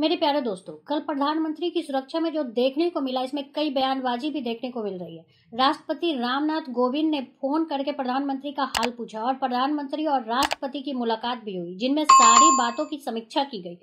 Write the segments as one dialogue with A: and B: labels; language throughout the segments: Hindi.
A: मेरे प्यारे दोस्तों कल प्रधानमंत्री की सुरक्षा में जो देखने को मिला इसमें कई बयानबाजी भी देखने को मिल रही है राष्ट्रपति रामनाथ कोविंद ने फोन करके प्रधानमंत्री का हाल पूछा और प्रधानमंत्री और राष्ट्रपति की मुलाकात भी हुई जिनमें सारी बातों की समीक्षा की गई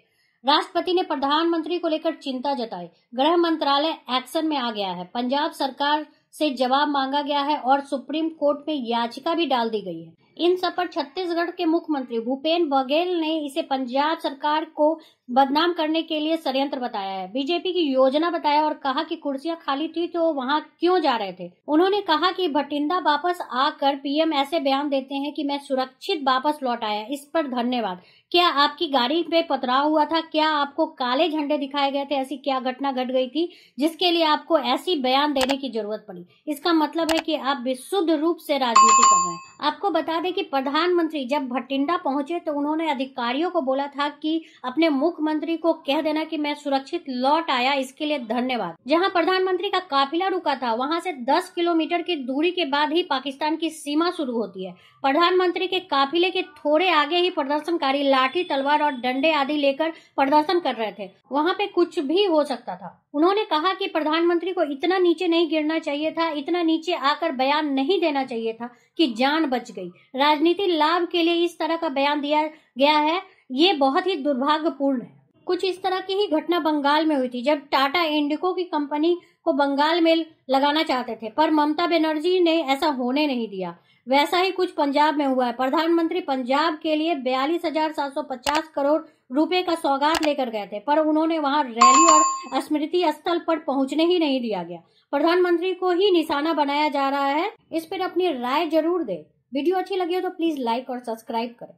A: राष्ट्रपति ने प्रधानमंत्री को लेकर चिंता जताई गृह मंत्रालय एक्शन में आ गया है पंजाब सरकार से जवाब मांगा गया है और सुप्रीम कोर्ट में याचिका भी डाल दी गई है इन सब पर छत्तीसगढ़ के मुख्यमंत्री भूपेन बघेल ने इसे पंजाब सरकार को बदनाम करने के लिए षडयंत्र बताया है बीजेपी की योजना बताया और कहा कि कुर्सियां खाली थी तो वहां क्यों जा रहे थे उन्होंने कहा कि भटिंडा वापस आकर पीएम ऐसे बयान देते हैं कि मैं सुरक्षित वापस लौट आया इस पर धन्यवाद क्या आपकी गाड़ी पे पथराव हुआ था क्या आपको काले झंडे दिखाए गए थे ऐसी क्या घटना घट गट गई थी जिसके लिए आपको ऐसी बयान देने की जरूरत पड़ी इसका मतलब है कि आप विशुद्ध रूप से राजनीति कर रहे हैं आपको बता दें कि प्रधानमंत्री जब भटिंडा पहुंचे तो उन्होंने अधिकारियों को बोला था कि अपने मुख्यमंत्री को कह देना कि मैं सुरक्षित लौट आया इसके लिए धन्यवाद जहां प्रधानमंत्री का काफिला रुका था वहां से 10 किलोमीटर की दूरी के बाद ही पाकिस्तान की सीमा शुरू होती है प्रधानमंत्री के काफिले के थोड़े आगे ही प्रदर्शनकारी लाठी तलवार और डंडे आदि लेकर प्रदर्शन कर रहे थे वहाँ पे कुछ भी हो सकता था उन्होंने कहा कि प्रधानमंत्री को इतना नीचे नहीं गिरना चाहिए था इतना नीचे आकर बयान नहीं देना चाहिए था कि जान बच गई राजनीति लाभ के लिए इस तरह का बयान दिया गया है ये बहुत ही दुर्भाग्यपूर्ण है कुछ इस तरह की ही घटना बंगाल में हुई थी जब टाटा इंडिको की कंपनी को बंगाल में लगाना चाहते थे पर ममता बनर्जी ने ऐसा होने नहीं दिया वैसा ही कुछ पंजाब में हुआ है प्रधानमंत्री पंजाब के लिए बयालीस हजार सात सौ पचास करोड़ रुपए का सौगात लेकर गए थे पर उन्होंने वहां रैली और स्मृति स्थल पर पहुंचने ही नहीं दिया गया प्रधानमंत्री को ही निशाना बनाया जा रहा है इस पर अपनी राय जरूर दे वीडियो अच्छी लगी हो तो प्लीज लाइक और सब्सक्राइब करें